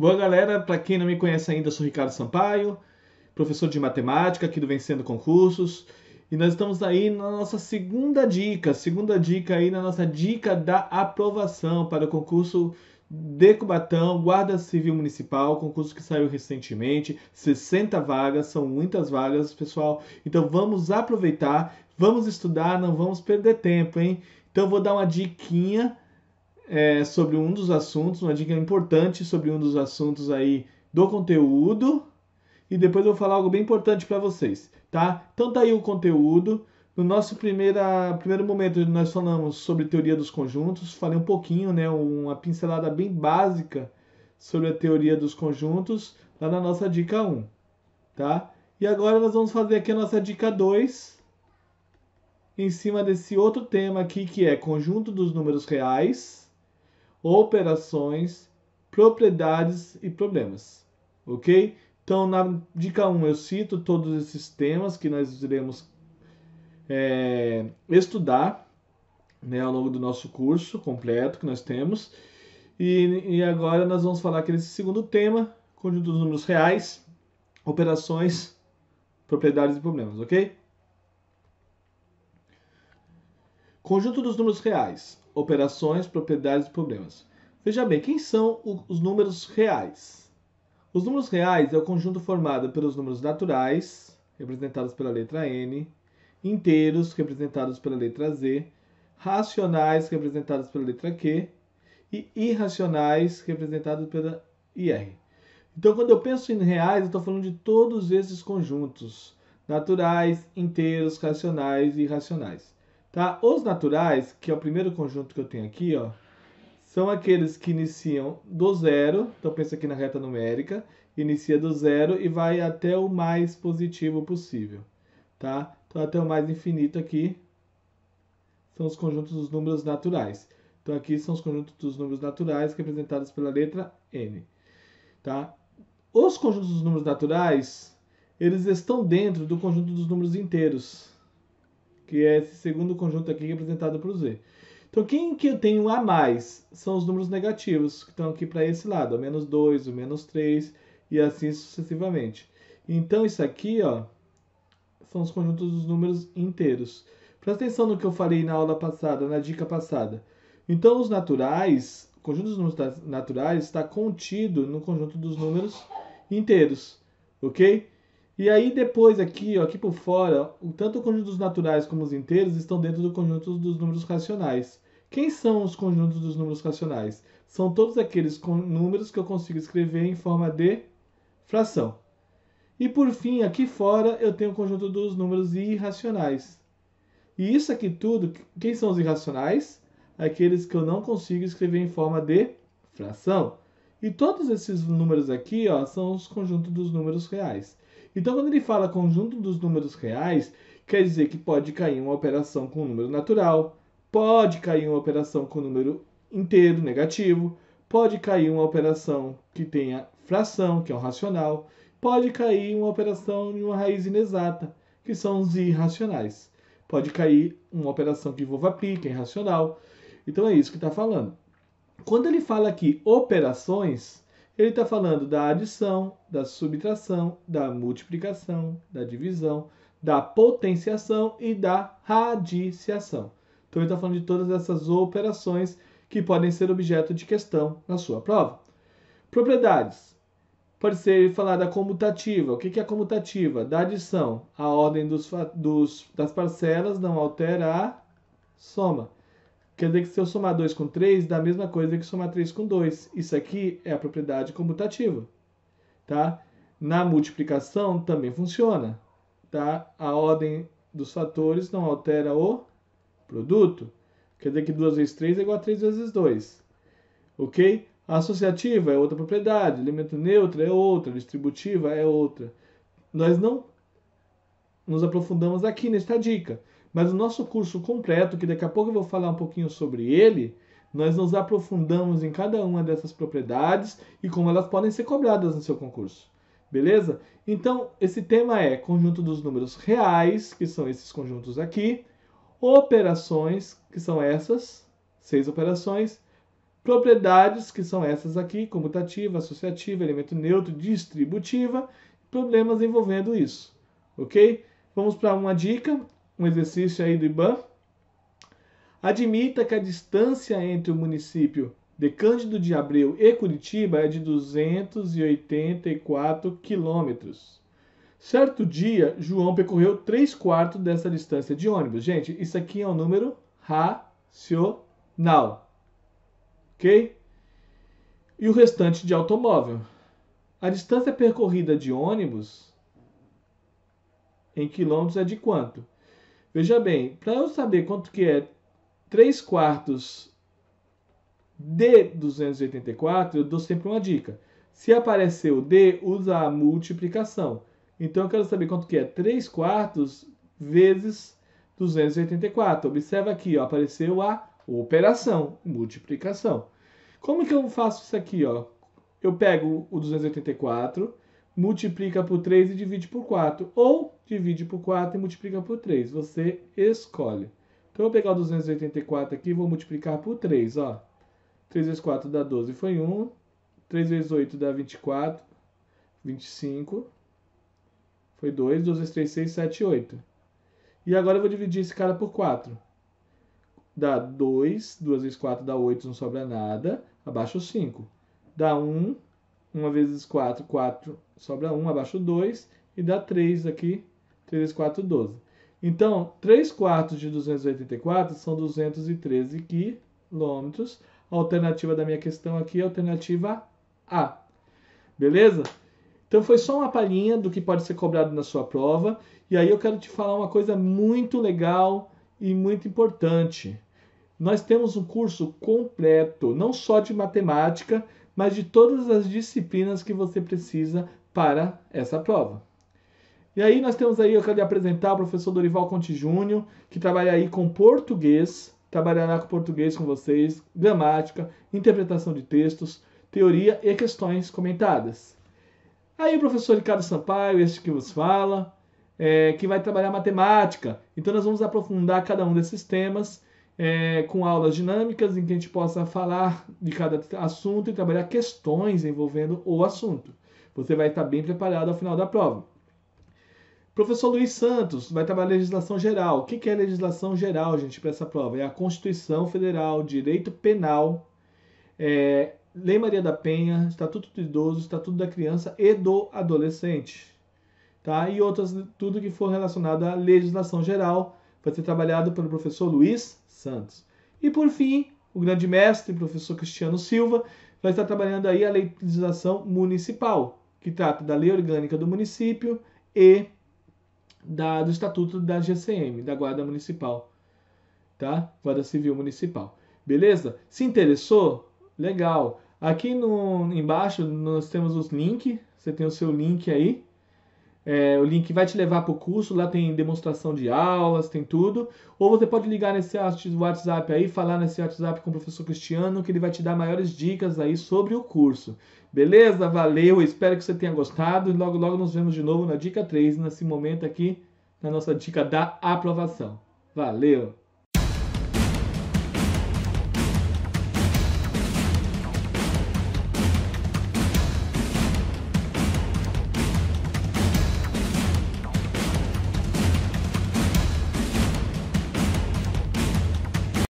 Boa galera, para quem não me conhece ainda, sou Ricardo Sampaio, professor de matemática aqui do Vencendo Concursos, e nós estamos aí na nossa segunda dica, segunda dica aí na nossa dica da aprovação para o concurso de Cubatão, Guarda Civil Municipal, concurso que saiu recentemente, 60 vagas, são muitas vagas, pessoal. Então vamos aproveitar, vamos estudar, não vamos perder tempo, hein? Então vou dar uma diquinha é, sobre um dos assuntos, uma dica importante sobre um dos assuntos aí do conteúdo. E depois eu vou falar algo bem importante para vocês, tá? Então tá aí o conteúdo. No nosso primeira, primeiro momento nós falamos sobre teoria dos conjuntos, falei um pouquinho, né, uma pincelada bem básica sobre a teoria dos conjuntos lá na nossa dica 1, tá? E agora nós vamos fazer aqui a nossa dica 2 em cima desse outro tema aqui que é conjunto dos números reais operações, propriedades e problemas, ok? Então, na dica 1, eu cito todos esses temas que nós iremos é, estudar né, ao longo do nosso curso completo que nós temos. E, e agora nós vamos falar aquele segundo tema, conjunto dos números reais, operações, propriedades e problemas, ok? Conjunto dos números reais operações, propriedades e problemas. Veja bem, quem são os números reais? Os números reais é o conjunto formado pelos números naturais, representados pela letra N, inteiros, representados pela letra Z, racionais, representados pela letra Q, e irracionais, representados pela IR. Então, quando eu penso em reais, eu estou falando de todos esses conjuntos: naturais, inteiros, racionais e irracionais. Tá? Os naturais, que é o primeiro conjunto que eu tenho aqui, ó, são aqueles que iniciam do zero, então pensa aqui na reta numérica, inicia do zero e vai até o mais positivo possível, tá? Então até o mais infinito aqui são os conjuntos dos números naturais. Então aqui são os conjuntos dos números naturais representados pela letra N, tá? Os conjuntos dos números naturais, eles estão dentro do conjunto dos números inteiros, que é esse segundo conjunto aqui representado por Z. Então, quem que eu tenho a mais? São os números negativos que estão aqui para esse lado, o menos 2, o menos 3 e assim sucessivamente. Então, isso aqui ó, são os conjuntos dos números inteiros. Presta atenção no que eu falei na aula passada, na dica passada. Então, os naturais, o conjunto dos números naturais está contido no conjunto dos números inteiros, ok? E aí depois aqui, ó, aqui por fora, tanto o conjunto dos naturais como os inteiros estão dentro do conjunto dos números racionais. Quem são os conjuntos dos números racionais? São todos aqueles números que eu consigo escrever em forma de fração. E por fim, aqui fora, eu tenho o conjunto dos números irracionais. E isso aqui tudo, quem são os irracionais? Aqueles que eu não consigo escrever em forma de fração. E todos esses números aqui ó, são os conjuntos dos números reais. Então, quando ele fala conjunto dos números reais, quer dizer que pode cair uma operação com um número natural, pode cair uma operação com um número inteiro negativo, pode cair uma operação que tenha fração, que é um racional, pode cair uma operação de uma raiz inexata, que são os irracionais. Pode cair uma operação que envolva pi, que é irracional. Então é isso que está falando. Quando ele fala aqui operações, ele está falando da adição, da subtração, da multiplicação, da divisão, da potenciação e da radiciação. Então, ele está falando de todas essas operações que podem ser objeto de questão na sua prova. Propriedades. Pode ser falar da comutativa. O que é a comutativa? Da adição. A ordem dos, dos, das parcelas não altera a soma. Quer dizer que se eu somar 2 com 3, dá a mesma coisa que somar 3 com 2. Isso aqui é a propriedade comutativa. Tá? Na multiplicação também funciona. Tá? A ordem dos fatores não altera o produto. Quer dizer que 2 vezes 3 é igual a 3 vezes 2. Ok? A associativa é outra propriedade, elemento neutro é outra, distributiva é outra. Nós não nos aprofundamos aqui nesta dica. Mas o nosso curso completo, que daqui a pouco eu vou falar um pouquinho sobre ele, nós nos aprofundamos em cada uma dessas propriedades e como elas podem ser cobradas no seu concurso. Beleza? Então, esse tema é conjunto dos números reais, que são esses conjuntos aqui, operações, que são essas, seis operações, propriedades, que são essas aqui, comutativa, associativa, elemento neutro, distributiva, problemas envolvendo isso, ok? Vamos para uma dica um exercício aí do IBAN. Admita que a distância entre o município de Cândido de Abreu e Curitiba é de 284 quilômetros. Certo dia, João percorreu 3 quartos dessa distância de ônibus. Gente, isso aqui é um número racional. Ok? E o restante de automóvel. A distância percorrida de ônibus em quilômetros é de quanto? Veja bem, para eu saber quanto que é 3 quartos de 284, eu dou sempre uma dica. Se aparecer o D, usa a multiplicação. Então, eu quero saber quanto que é 3 quartos vezes 284. Observa aqui, ó, apareceu a operação, multiplicação. Como que eu faço isso aqui? Ó? Eu pego o 284, multiplica por 3 e divide por 4. Ou divide por 4 e multiplica por 3. Você escolhe. Então, eu vou pegar o 284 aqui e vou multiplicar por 3. Ó. 3 vezes 4 dá 12, foi 1. 3 vezes 8 dá 24. 25. Foi 2. 2 vezes 3, 6, 7, 8. E agora eu vou dividir esse cara por 4. Dá 2. 2 vezes 4 dá 8, não sobra nada. Abaixo 5. Dá 1. 1 vezes 4, 4, sobra 1, abaixo 2, e dá 3 aqui, 3 vezes 4, 12. Então, 3 quartos de 284 são 213 quilômetros. A alternativa da minha questão aqui é a alternativa A. Beleza? Então foi só uma palhinha do que pode ser cobrado na sua prova. E aí eu quero te falar uma coisa muito legal e muito importante. Nós temos um curso completo, não só de matemática, mas de todas as disciplinas que você precisa para essa prova. E aí nós temos aí, eu quero apresentar o professor Dorival Conte Júnior, que trabalha aí com português, trabalhará com português com vocês, gramática, interpretação de textos, teoria e questões comentadas. Aí o professor Ricardo Sampaio, este que vos fala, é, que vai trabalhar matemática. Então nós vamos aprofundar cada um desses temas é, com aulas dinâmicas em que a gente possa falar de cada assunto e trabalhar questões envolvendo o assunto. Você vai estar bem preparado ao final da prova. Professor Luiz Santos vai trabalhar legislação geral. O que é legislação geral, gente, para essa prova? É a Constituição Federal, Direito Penal, é, Lei Maria da Penha, Estatuto do Idoso, Estatuto da Criança e do Adolescente. Tá? E outras, tudo que for relacionado à legislação geral vai ser trabalhado pelo professor Luiz Santos. E por fim, o grande mestre, professor Cristiano Silva, vai estar trabalhando aí a legislação municipal, que trata da lei orgânica do município e da, do estatuto da GCM, da Guarda Municipal, tá? Guarda Civil Municipal. Beleza? Se interessou? Legal. Aqui no, embaixo nós temos os links, você tem o seu link aí, é, o link vai te levar para o curso, lá tem demonstração de aulas, tem tudo. Ou você pode ligar nesse WhatsApp aí, falar nesse WhatsApp com o professor Cristiano, que ele vai te dar maiores dicas aí sobre o curso. Beleza? Valeu, espero que você tenha gostado. Logo, logo nos vemos de novo na dica 3, nesse momento aqui, na nossa dica da aprovação. Valeu!